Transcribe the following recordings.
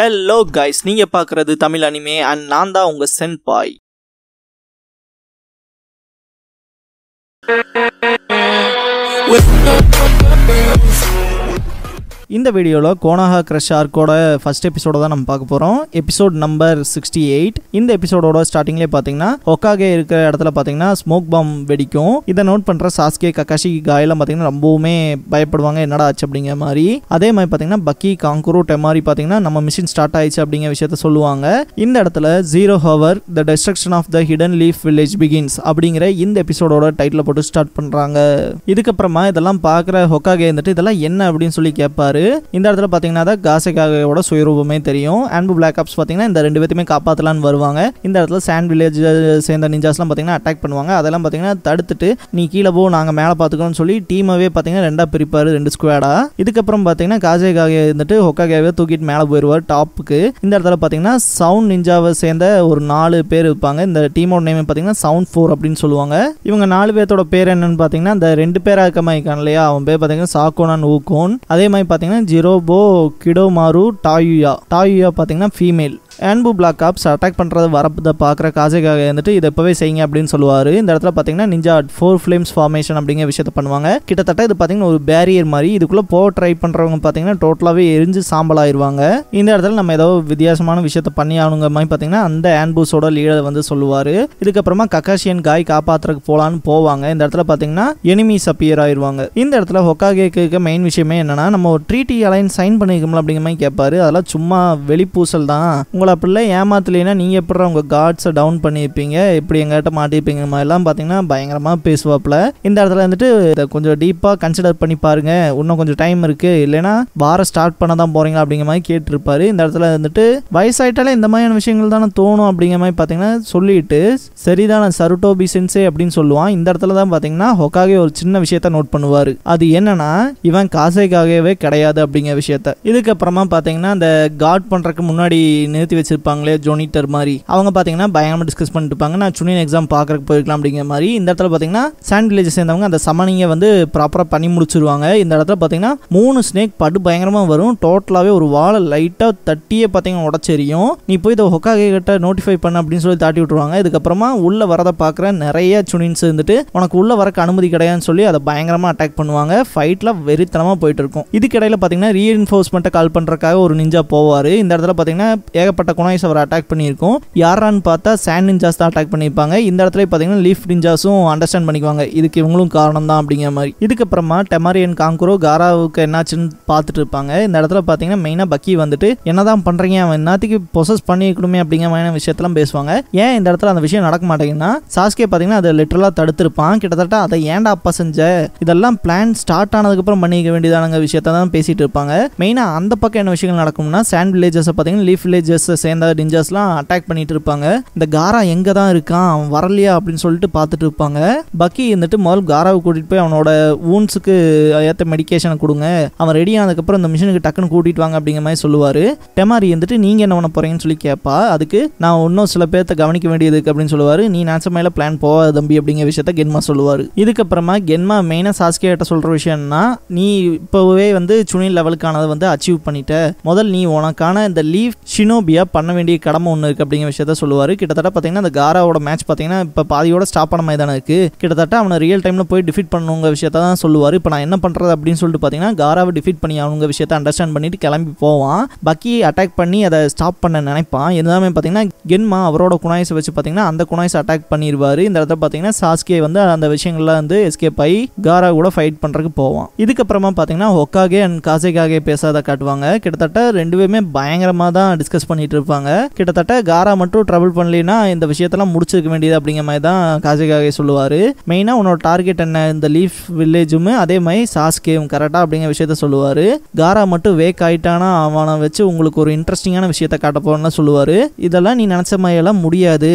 hello guys நீங்க பாக்குறது Tamil anime and நான் தான் சென்ட் சென்பாய் இந்த வீடியோவில் கோனாகா கிரஷ் ஆர்க்கோட ஃபர்ஸ்ட் எபிசோட தான் நம்ம பார்க்க போகிறோம் எபிசோட் நம்பர் சிக்ஸ்டி எயிட் இந்த எபிசோடோட ஸ்டார்டிங்லேயே பார்த்தீங்கன்னா ஒக்காகே இருக்கிற இடத்துல பார்த்தீங்கன்னா ஸ்மோக் பாம் வெடிக்கும் இதை நோட் பண்ணுற சாஸ்கே கக்காஷி காயெல்லாம் பார்த்தீங்கன்னா ரொம்பவுமே பயப்படுவாங்க என்னடா ஆச்சு அப்படிங்கிற மாதிரி அதே மாதிரி பார்த்தீங்கன்னா பக்கி காங்குரோ டெமாரி பார்த்தீங்கன்னா நம்ம மிஷின் ஸ்டார்ட் ஆயிடுச்சு அப்படிங்கிற விஷயத்த சொல்லுவாங்க இந்த இடத்துல zero hour the destruction of the hidden leaf village begins அப்படிங்கிற இந்த எபிசோடோட டைட்டில் போட்டு ஸ்டார்ட் பண்ணுறாங்க இதுக்கப்புறமா இதெல்லாம் பார்க்குற ஹொக்காகே வந்துட்டு இதெல்லாம் என்ன அப்படின்னு சொல்லி கேட்பாரு இந்த இடத்துல பார்த்தீங்கன்னா தான் காசைக்காகவோட சுயரூபமே தெரியும் அண்ட் பிளாக் ஆப்ஸ் பார்த்தீங்கன்னா இந்த ரெண்டு பேத்தையுமே காப்பாற்றலான்னு வருவாங்க இந்த இடத்துல சாண்ட் வில்லேஜ் சேர்ந்த நிஞ்சாஸ்லாம் பார்த்தீங்கன்னா அட்டாக் பண்ணுவாங்க அதெல்லாம் பார்த்தீங்கன்னா தடுத்துட்டு நீ கீழே போ நாங்கள் மேலே பார்த்துக்கோன்னு சொல்லி டீமாவே பார்த்தீங்கன்னா ரெண்டாக பிரிப்பார் ரெண்டு ஸ்குவாடா இதுக்கப்புறம் பார்த்தீங்கன்னா காசைக்காக இருந்துட்டு ஹொக்காகேவே தூக்கிட்டு மேலே போயிடுவார் டாப்புக்கு இந்த இடத்துல பார்த்தீங்கன்னா சவுண்ட் நிஞ்சாவை சேர்ந்த ஒரு நாலு பேர் இருப்பாங்க இந்த டீமோட நேம் பார்த்தீங்கன்னா சவுண்ட் ஃபோர் அப்படின்னு சொல்லுவாங்க இவங்க நாலு பேர்த்தோட பேர் என்னன்னு பார்த்தீங்கன்னா இந்த ரெண்டு பேராக இருக்க மாதிரி இருக்கான் இல்லையா அவன் பேர் பார்த்தீங்கன்னா சாக்கோனான் ஊக்கோன் அதே மாதிரி பார்த்தீங்கன்னா ஜிரோபோ கிடோமாரு டாயுயா டாயுயா பார்த்தீங்கன்னா ஃபீமேல் அன்பு பிளாக் ஆப்ஸ் அட்டாக் பண்ணுறது வரப்பதை பார்க்குற காசைக்காக வந்துட்டு இதை இப்போவே செய்யுங்க அப்படின்னு சொல்லுவார் இந்த இடத்துல பார்த்தீங்கன்னா நிஞ்சா ஃபோர் ஃப்ளேம்ஸ் ஃபார்மேஷன் அப்படிங்கிற விஷயத்த பண்ணுவாங்க கிட்டத்தட்ட இது பார்த்தீங்கன்னா ஒரு பேரியர் மாதிரி இதுக்குள்ளே போக ட்ரை பண்ணுறவங்க பார்த்தீங்கன்னா டோட்டலாகவே எரிஞ்சு சாம்பல் ஆயிடுவாங்க இந்த இடத்துல நம்ம ஏதோ வித்தியாசமான விஷயத்த பண்ணி ஆகணுங்க மாதிரி பார்த்தீங்கன்னா அந்த ஆன்பூஸோட லீடர் வந்து சொல்லுவார் இதுக்கப்புறமா கக்காசியன் காய் காப்பாற்றுறதுக்கு போகலான்னு போவாங்க இந்த இடத்துல பார்த்தீங்கன்னா எனிமிஸ் அப்பியர் ஆயிடுவாங்க இந்த இடத்துல ஹொக்காகேக்கு மெயின் விஷயமே என்னென்னா நம்ம ஒரு ட்ரீட்டி அலைன் சைன் பண்ணிக்கணும் அப்படிங்கிற மாதிரி கேட்பாரு அதெல்லாம் சும்மா வெளிப்பூசல் தான் உங்களை அப்படிலாம் ஏமாத்தலைன்னா நீங்கள் எப்படி உங்கள் காட்ஸை டவுன் பண்ணியிருப்பீங்க எப்படி எங்கள்கிட்ட மாட்டியிருப்பீங்க மாதிரிலாம் பார்த்தீங்கன்னா பயங்கரமாக பேசுவாப்பில் இந்த இடத்துல வந்துட்டு கொஞ்சம் டீப்பாக கன்சிடர் பண்ணி பாருங்க இன்னும் கொஞ்சம் டைம் இருக்குது இல்லைனா வாரம் ஸ்டார்ட் பண்ண தான் போகிறீங்களா அப்படிங்கிற மாதிரி கேட்டிருப்பாரு இந்த இடத்துல வந்துட்டு வயசாயிட்டாலே இந்த மாதிரியான விஷயங்கள் தானே தோணும் அப்படிங்கிற மாதிரி பார்த்தீங்கன்னா சொல்லிட்டு சரிதான சருட்டோ சென்சே அப்படின்னு சொல்லுவான் இந்த இடத்துல தான் பார்த்தீங்கன்னா ஹொக்காகே ஒரு சின்ன விஷயத்த நோட் பண்ணுவார் அது என்னன்னா இவன் காசைக்காகவே கிடையாது அப்படிங்கிற விஷயத்த இதுக்கப்புறமா பார்த்தீங்கன்னா அந்த காட் பண்ணுறதுக்கு முன்னாடி நிறுத்தி கட்டி வச்சிருப்பாங்களே ஜோனிட்டர் மாதிரி அவங்க பார்த்தீங்கன்னா பயங்கரமாக டிஸ்கஸ் பண்ணிட்டு இருப்பாங்க நான் சுனியன் எக்ஸாம் பார்க்கறக்கு போயிருக்கலாம் அப்படிங்கிற மாதிரி இந்த இடத்துல பார்த்தீங்கன்னா சாண்ட் வில்லேஜ் சேர்ந்தவங்க அந்த சமனிங்க வந்து ப்ராப்பராக பண்ணி முடிச்சிருவாங்க இந்த இடத்துல பார்த்தீங்கன்னா மூணு ஸ்னேக் படு பயங்கரமாக வரும் டோட்டலாகவே ஒரு வாழை லைட்டாக தட்டியே பார்த்தீங்கன்னா உடச்செரியும் நீ போய் இதை ஒக்காக கிட்ட நோட்டிஃபை பண்ண அப்படின்னு சொல்லி தாட்டி விட்டுருவாங்க இதுக்கப்புறமா உள்ளே வரதை பார்க்குற நிறைய சுனின்ஸ் இருந்துட்டு உனக்கு உள்ளே வரக்கு அனுமதி கிடையாதுன்னு சொல்லி அதை பயங்கரமாக அட்டாக் பண்ணுவாங்க ஃபைட்டில் வெறித்தனமாக போயிட்டு இருக்கும் இதுக்கிடையில் பார்த்தீங்கன்னா ரீஎன்ஃபோர்ஸ்மெண்ட்டை கால் பண்ணுறக்காக ஒரு நிஞ்சா போவார் இந்த இடத்துல பார்த்தீங்கன்னா ஏகப்பட்ட ஏகப்பட்ட குணாயிஸ் அட்டாக் பண்ணியிருக்கும் யாரான்னு பார்த்தா சேண்ட் நிஞ்சாஸ் தான் அட்டாக் பண்ணியிருப்பாங்க இந்த இடத்துல பார்த்தீங்கன்னா லீஃப் நிஞ்சாஸும் அண்டர்ஸ்டாண்ட் பண்ணிக்குவாங்க இதுக்கு இவங்களும் காரணம் தான் அப்படிங்கிற மாதிரி இதுக்கப்புறமா டெமாரியன் காங்குரோ காராவுக்கு என்னாச்சுன்னு பார்த்துட்டு இருப்பாங்க இந்த இடத்துல பார்த்தீங்கன்னா மெயினாக பக்கி வந்துட்டு என்னதான் பண்ணுறீங்க அவன் என்னத்துக்கு ப்ரொசஸ் பண்ணிக்கணுமே அப்படிங்கிற மாதிரி விஷயத்தெல்லாம் பேசுவாங்க ஏன் இந்த இடத்துல அந்த விஷயம் நடக்க மாட்டேங்கன்னா சாஸ்கே பார்த்தீங்கன்னா அதை லிட்டரலாக தடுத்திருப்பான் கிட்டத்தட்ட அதை ஏன்டா அப்பா செஞ்ச இதெல்லாம் பிளான் ஸ்டார்ட் ஆனதுக்கப்புறம் பண்ணிக்க வேண்டியதான விஷயத்தை தான் பேசிகிட்டு இருப்பாங்க மெயினாக அந்த பக்கம் என்ன விஷயங்கள் நடக்கும்னா சேண்ட் வில்லேஜஸை பார்த்தீங்கன்னா லீஃப் வில்லேஜஸ் சேர்ந்த டிஞ்சர்ஸ்லாம் அட்டாக் பண்ணிட்டு இருப்பாங்க இந்த காரா எங்கே தான் இருக்கான் அவன் வரலையா அப்படின்னு சொல்லிட்டு பார்த்துட்டு இருப்பாங்க பக்கி இருந்துட்டு முதல் காராவை கூட்டிகிட்டு போய் அவனோட ஊன்ஸுக்கு ஏற்ற மெடிக்கேஷனை கொடுங்க அவன் ரெடி ஆனதுக்கப்புறம் இந்த மிஷினுக்கு டக்குன்னு கூட்டிட்டு வாங்க அப்படிங்கிற மாதிரி சொல்லுவார் டெமாரி இருந்துட்டு நீங்கள் என்ன பண்ண போகிறீங்கன்னு சொல்லி கேட்பா அதுக்கு நான் இன்னும் சில பேர்த்த கவனிக்க வேண்டியது அப்படின்னு சொல்லுவார் நீ நாச மேல பிளான் போக தம்பி அப்படிங்கிற விஷயத்த கென்மா சொல்லுவார் இதுக்கப்புறமா கென்மா மெயினாக சாஸ்கேட்ட சொல்ற சொல்கிற விஷயம்னா நீ இப்போவே வந்து சுனில் லெவலுக்கானதை வந்து அச்சீவ் பண்ணிட்ட முதல் நீ உனக்கான இந்த லீவ் ஷினோபியா பண்ண வேண்டிய கடமை ஒன்று இருக்குது அப்படிங்கிற விஷயத்த சொல்லுவார் கிட்டத்தட்ட பார்த்தீங்கன்னா அந்த காராவோட மேட்ச் பார்த்தீங்கன்னா இப்போ பாதியோட ஸ்டாப் பண்ண மாதிரி தான் இருக்குது கிட்டத்தட்ட அவனை ரியல் டைமில் போய் டிஃபீட் பண்ணுங்க விஷயத்த தான் சொல்லுவார் இப்போ நான் என்ன பண்ணுறது அப்படின்னு சொல்லிட்டு பார்த்தீங்கன்னா காராவை டிஃபீட் பண்ணி அவங்க விஷயத்த அண்டர்ஸ்டாண்ட் பண்ணிட்டு கிளம்பி போவான் பக்கி அட்டாக் பண்ணி அதை ஸ்டாப் பண்ண நினைப்பான் இருந்தாலுமே பார்த்தீங்கன்னா கென்மா அவரோட குணாய்ஸை வச்சு பார்த்தீங்கன்னா அந்த குணாய்ஸ் அட்டாக் பண்ணிடுவார் இந்த இடத்துல பார்த்தீங்கன்னா சாஸ்கே வந்து அந்த விஷயங்கள்லாம் வந்து எஸ்கேப் ஆகி காரா கூட ஃபைட் பண்ணுறதுக்கு போவான் இதுக்கப்புறமா பார்த்தீங்கன்னா ஒக்காகே அண்ட் காசேகாகே பேசாத காட்டுவாங்க கிட்டத்தட்ட ரெண்டுமே பயங்கரமாக தான் டிஸ்கஸ் பண்ணிட்டு பண்ணிட்டு இருப்பாங்க கிட்டத்தட்ட காரா மட்டும் டிராவல் பண்ணலைன்னா இந்த விஷயத்தெல்லாம் முடிச்சிருக்க வேண்டியது அப்படிங்கிற மாதிரி தான் காஜிகாகே சொல்லுவார் மெயினாக உன்னோட டார்கெட் என்ன இந்த லீஃப் வில்லேஜும் அதே மாதிரி சாஸ்கேவும் கரெக்டாக அப்படிங்கிற விஷயத்த சொல்லுவார் காரா மட்டும் வேக் ஆகிட்டானா அவனை வச்சு உங்களுக்கு ஒரு இன்ட்ரெஸ்டிங்கான விஷயத்த காட்டப்போன்னு சொல்லுவார் இதெல்லாம் நீ நினச்ச மாதிரியெல்லாம் முடியாது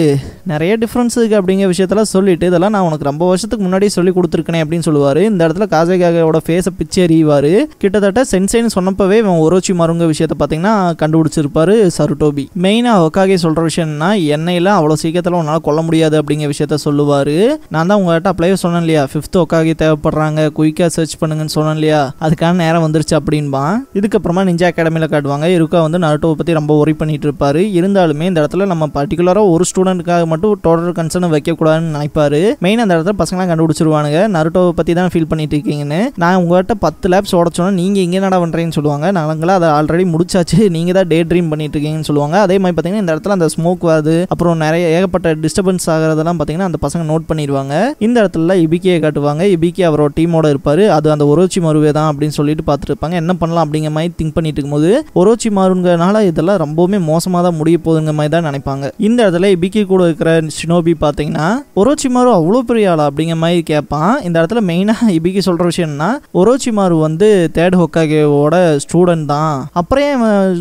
நிறைய டிஃப்ரென்ஸ் இருக்குது அப்படிங்கிற விஷயத்தெல்லாம் சொல்லிட்டு இதெல்லாம் நான் உனக்கு ரொம்ப வருஷத்துக்கு முன்னாடியே சொல்லி கொடுத்துருக்கேன் அப்படின்னு சொல்லுவார் இந்த இடத்துல காஜேகாகோட ஃபேஸை பிச்சு எறிவார் கிட்டத்தட்ட சென்சைன்னு சொன்னப்பவே இவன் ஒரோச்சி மருங்க விஷயத்தை பார்த்தீங்கன்னா கண்டுபிடிச்சிருப்பாரு சருட்டு டோபி மெயினாக ஒக்காகே சொல்கிற விஷயம்னா என்னையில் அவ்வளோ சீக்கிரத்தில் உன்னால் கொல்ல முடியாது அப்படிங்கிற விஷயத்த சொல்லுவார் நான் தான் உங்கள்கிட்ட அப்படியே சொன்னேன் இல்லையா ஃபிஃப்த் ஒக்காகே தேவைப்படுறாங்க குயிக்காக சர்ச் பண்ணுங்கன்னு சொன்னேன் இல்லையா அதுக்கான நேரம் வந்துருச்சு அப்படின்பான் இதுக்கப்புறமா நிஞ்சா அகாடமியில் காட்டுவாங்க இருக்கா வந்து நருட்டோவை பற்றி ரொம்ப ஒரி பண்ணிட்டு இருப்பாரு இருந்தாலுமே இந்த இடத்துல நம்ம பர்டிகுலராக ஒரு ஸ்டூடெண்ட்டுக்காக மட்டும் டோட்டல் கன்சர்ன் வைக்கக்கூடாதுன்னு நினைப்பாரு மெயின் அந்த இடத்துல பசங்களாம் கண்டுபிடிச்சிருவாங்க நருட்டோவை பற்றி தான் ஃபீல் பண்ணிட்டு இருக்கீங்கன்னு நான் உங்கள்கிட்ட பத்து லேப்ஸ் உடச்சோன்னா நீங்கள் இங்கே நட பண்ணுறேன்னு சொல்லுவாங்க நாங்களா அதை ஆல்ரெடி முடிச்சாச்சு நீங்கள் தான் டே ட்ரீம் பண்ணிட்டு இருக்கீங்கன்னு சொல்லுவாங்க அதே மாதிரி பார்த்தீங்கன்னா இந்த இடத்துல அந்த ஸ்மோக் வருது அப்புறம் நிறைய ஏகப்பட்ட டிஸ்டர்பன்ஸ் ஆகிறதெல்லாம் பார்த்தீங்கன்னா அந்த பசங்க நோட் பண்ணிடுவாங்க இந்த இடத்துல இபிகே காட்டுவாங்க இபிகே அவரோட டீமோட இருப்பார் அது அந்த ஒரோச்சி மருவே தான் அப்படின்னு சொல்லிட்டு பார்த்துருப்பாங்க என்ன பண்ணலாம் அப்படிங்கிற மாதிரி திங்க் பண்ணிட்டு இருக்கும்போது ஒரோச்சி மாறுங்கிறனால இதெல்லாம் ரொம்பவுமே மோசமாக தான் முடிய போகுதுங்கிற மாதிரி தான் நினைப்பாங்க இந்த இடத்துல இபிகே கூட இருக்கிற ஷினோபி பார்த்தீங்கன்னா ஒரோச்சி மாறு அவ்வளோ பெரிய ஆளா அப்படிங்கிற மாதிரி கேட்பான் இந்த இடத்துல மெயினாக இபிகே சொல்கிற விஷயம்னா ஒரோச்சி மாறு வந்து தேர்ட் ஹொக்காகேவோட ஸ்டூடெண்ட் தான் அப்புறம்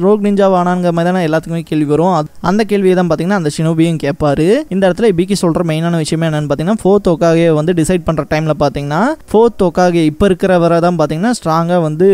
ரோக் நிஞ்சாவானாங்கிற மாதிரி தானே எல்லா எல்லாத்துக்குமே கேள்வி வரும் அந்த கேள்வியை தான் பார்த்தீங்கன்னா அந்த சினோபியும் கேட்பாரு இந்த இடத்துல பிகி சொல்கிற மெயினான விஷயம் என்னன்னு பார்த்தீங்கன்னா ஃபோர்த் வந்து டிசைட் பண்ணுற டைமில் பார்த்தீங்கன்னா ஃபோர்த் ஒக்காகே இப்போ இருக்கிறவரை தான் பார்த்தீங்கன்னா ஸ்ட்ராங்காக வந்து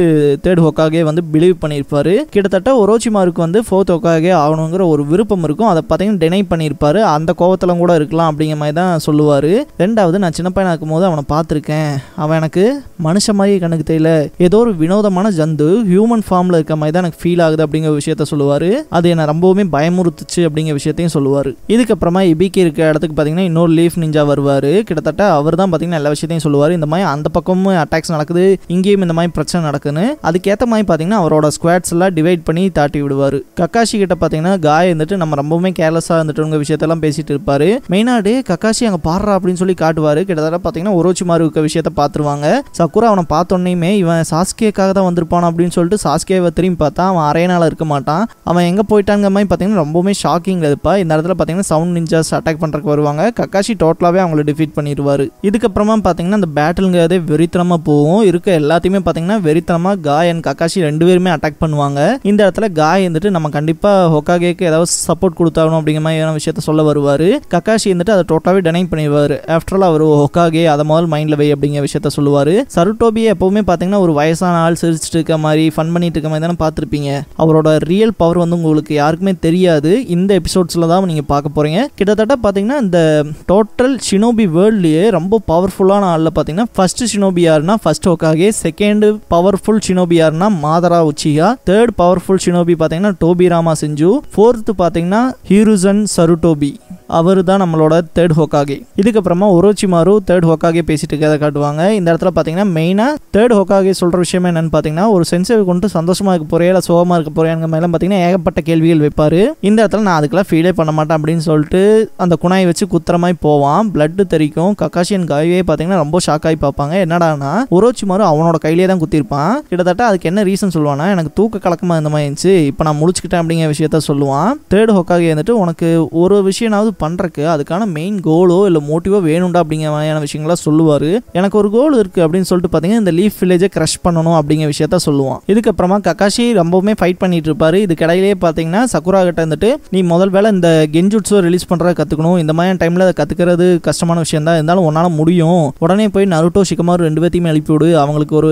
தேர்ட் ஒக்காகே வந்து பிலீவ் பண்ணியிருப்பாரு கிட்டத்தட்ட ஒரோச்சிமாருக்கு வந்து ஃபோர்த் ஒக்காகே ஆகணுங்கிற ஒரு விருப்பம் இருக்கும் அதை பார்த்தீங்கன்னா டெனை பண்ணியிருப்பாரு அந்த கோவத்தில் கூட இருக்கலாம் அப்படிங்கிற மாதிரி தான் சொல்லுவார் ரெண்டாவது நான் சின்ன பையனாக இருக்கும்போது அவனை பார்த்துருக்கேன் அவன் எனக்கு மனுஷ மாதிரி கணக்கு தெரியல ஏதோ ஒரு வினோதமான ஜந்து ஹியூமன் ஃபார்மில் இருக்க மாதிரி தான் எனக்கு ஃபீல் ஆகுது அப்படிங்கிற விஷயத்த சொல்லுவார் அது என்னை ரொம்பவுமே பயமுறுத்துச்சு அப்படிங்கிற விஷயத்தையும் சொல்லுவார் இதுக்கப்புறமா இபிக்கு இருக்க இடத்துக்கு பார்த்தீங்கன்னா இன்னொரு லீஃப் நிஞ்சா வருவார் கிட்டத்தட்ட அவர் தான் பார்த்தீங்கன்னா எல்லா விஷயத்தையும் சொல்லுவார் இந்த மாதிரி அந்த பக்கமும் அட்டாக்ஸ் நடக்குது இங்கேயும் இந்த மாதிரி பிரச்சனை நடக்குன்னு அதுக்கேற்ற மாதிரி பார்த்தீங்கன்னா அவரோட ஸ்குவாட்ஸ் எல்லாம் டிவைட் பண்ணி தாட்டி விடுவார் கக்காஷி கிட்ட பார்த்தீங்கன்னா காய இருந்துட்டு நம்ம ரொம்பவுமே கேர்லெஸ்ஸாக இருந்துட்டு விஷயத்தெல்லாம் பேசிட்டு இருப்பார் மெயினாடு கக்காஷி அங்கே பாடுறா அப்படின்னு சொல்லி காட்டுவார் கிட்டத்தட்ட பார்த்தீங்கன்னா ஒரோச்சி மாதிரி இருக்க விஷயத்த பார்த்துருவாங்க சக்குரா அவனை பார்த்தோன்னே இவன் சாஸ்கேக்காக தான் வந்திருப்பான் அப்படின்னு சொல்லிட்டு சாஸ்கேவை திரும்பி பார்த்தா அவன் அரையனால இருக்க மாட்டான் அவன் எங்கே போயிட்டு போயிட்டாங்க மாதிரி பார்த்தீங்கன்னா ரொம்பவுமே ஷாக்கிங் இருப்பா இந்த இடத்துல பார்த்தீங்கன்னா சவுண்ட் நிஞ்சாஸ் அட்டாக் பண்ணுறக்கு வருவாங்க கக்காஷி டோட்டலாகவே அவங்கள டிஃபீட் பண்ணிடுவார் இதுக்கப்புறமா பார்த்தீங்கன்னா அந்த பேட்டிலுங்கிறதே வெறித்தனமாக போகும் இருக்க எல்லாத்தையுமே பார்த்தீங்கன்னா வெறித்தனமாக காய் அண்ட் கக்காஷி ரெண்டு பேருமே அட்டாக் பண்ணுவாங்க இந்த இடத்துல காய் வந்துட்டு நம்ம கண்டிப்பாக ஹொக்காகேக்கு ஏதாவது சப்போர்ட் கொடுத்தாகணும் அப்படிங்கிற மாதிரி விஷயத்த சொல்ல வருவார் கக்காஷி வந்துட்டு அதை டோட்டலாகவே டெனை பண்ணிடுவார் ஆஃப்டர் ஆல் அவர் ஹொக்காகே அதை முதல் மைண்டில் வை அப்படிங்கிற விஷயத்த சொல்லுவார் சருட்டோபியை எப்போவுமே பார்த்தீங்கன்னா ஒரு வயசான ஆள் சிரிச்சிட்டு இருக்க மாதிரி ஃபன் பண்ணிட்டு இருக்க மாதிரி தானே பார்த்துருப்பீங்க அவரோட ரியல் பவர் வந்து உங்களுக்கு யாருக்குமே தெரியாது இந்த எபிசோட்ஸில் தான் நீங்கள் பார்க்க போகிறீங்க கிட்டத்தட்ட பார்த்தீங்கன்னா இந்த டோட்டல் ஷினோபி வேர்ல்ட்லேயே ரொம்ப பவர்ஃபுல்லான ஆளில் பார்த்தீங்கன்னா ஃபஸ்ட்டு ஷினோபி யாருன்னா first Hokage second powerful shinobi யாருன்னா Madara Uchiha third powerful shinobi பார்த்தீங்கன்னா டோபி ராமா செஞ்சு ஃபோர்த்து பார்த்தீங்கன்னா ஹீருசன் சருடோபி அவர் தான் நம்மளோட தேர்ட் ஹோக்காகே இதுக்கப்புறமா மாறு தேர்ட் ஹோக்காகே பேசிட்டு இருக்கிறத காட்டுவாங்க இந்த இடத்துல பார்த்தீங்கன்னா மெயினாக தேர்ட் ஹோக்காகே சொல்கிற விஷயம் என்னன்னு பார்த்தீங்கன்னா ஒரு சென்சேவை கொண்டு சந்தோஷமாக இருக்க போறியா இல்லை சோகமாக இருக்க போறியாங்கிற மேலே பார்த்தீங்கன்னா ஏகப்பட்ட கேள்வி கருவிகள் வைப்பார் இந்த இடத்துல நான் அதுக்கெல்லாம் ஃபீலே பண்ண மாட்டேன் அப்படின்னு சொல்லிட்டு அந்த குணாய் வச்சு குத்துறமாய் போவான் பிளட்டு தெரிக்கும் கக்காசியன் காயவே பார்த்தீங்கன்னா ரொம்ப ஷாக் ஆகி பார்ப்பாங்க என்னடானா உரோச்சிமாரு அவனோட கையிலே தான் குத்திருப்பான் கிட்டத்தட்ட அதுக்கு என்ன ரீசன் சொல்லுவானா எனக்கு தூக்க கலக்கமாக இந்த மாதிரி இருந்துச்சு இப்போ நான் முடிச்சுக்கிட்டேன் அப்படிங்கிற விஷயத்த சொல்லுவான் தேர்ட் ஹொக்காக வந்துட்டு உனக்கு ஒரு விஷயனாவது பண்ணுறக்கு அதுக்கான மெயின் கோலோ இல்லை மோட்டிவோ வேணும்டா அப்படிங்கிற மாதிரியான விஷயங்களாம் சொல்லுவார் எனக்கு ஒரு கோல் இருக்குது அப்படின்னு சொல்லிட்டு பார்த்தீங்கன்னா இந்த லீஃப் வில்லேஜை க்ரஷ் பண்ணணும் அப்படிங்கிற விஷயத்த சொல்லுவான் இதுக்கப்புறமா கக்காஷி ரொம்பவுமே ஃபைட் பண்ணிட்டு இருப்பாரு இதுக்கிடையிலேயே பார்த்தீங்கன்னா பார்த்தீங்கன்னா சக்குரா கிட்ட வந்துட்டு நீ முதல் வேலை இந்த கெஞ்சுட்ஸோ ரிலீஸ் பண்ணுறத கற்றுக்கணும் இந்த மாதிரி டைமில் அதை கற்றுக்கிறது கஷ்டமான விஷயம் தான் இருந்தாலும் உன்னால் முடியும் உடனே போய் நருட்டோ ஷிகமாரு ரெண்டு பேர்த்தையுமே எழுப்பி அவங்களுக்கு ஒரு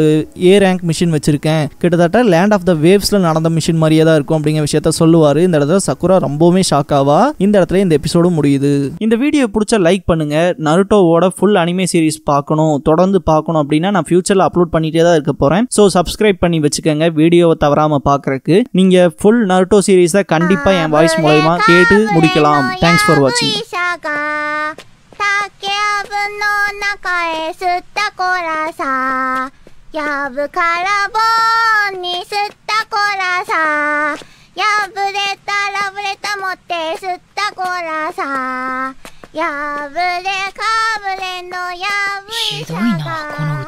ஏ ரேங்க் மிஷின் வச்சிருக்கேன் கிட்டத்தட்ட லேண்ட் ஆஃப் த வேவ்ஸில் நடந்த மிஷின் மாதிரியே தான் இருக்கும் அப்படிங்கிற விஷயத்த சொல்லுவார் இந்த இடத்துல சக்குரா ரொம்பவுமே ஷாக் ஆவா இந்த இடத்துல இந்த எபிசோடும் முடியுது இந்த வீடியோ பிடிச்ச லைக் பண்ணுங்க நருட்டோவோட ஃபுல் அனிமே சீரிஸ் பார்க்கணும் தொடர்ந்து பார்க்கணும் அப்படின்னா நான் ஃபியூச்சரில் அப்லோட் பண்ணிட்டே தான் இருக்க போகிறேன் ஸோ சப்ஸ்கிரைப் பண்ணி வச்சுக்கோங்க வீடியோவை தவறாமல் பார்க்குறக்கு நீங்கள் ஃபுல் நருட்டோ சீரிஸ் மூவிஸை கண்டிப்பாக என் வாய்ஸ் மூலயமா கேட்டு முடிக்கலாம் தேங்க்ஸ் ஃபார் வாட்சிங் やぶからぼにすったこらさやぶれたらぶれたもってすったこらさやぶれかぶれのやぶいがひどいなこの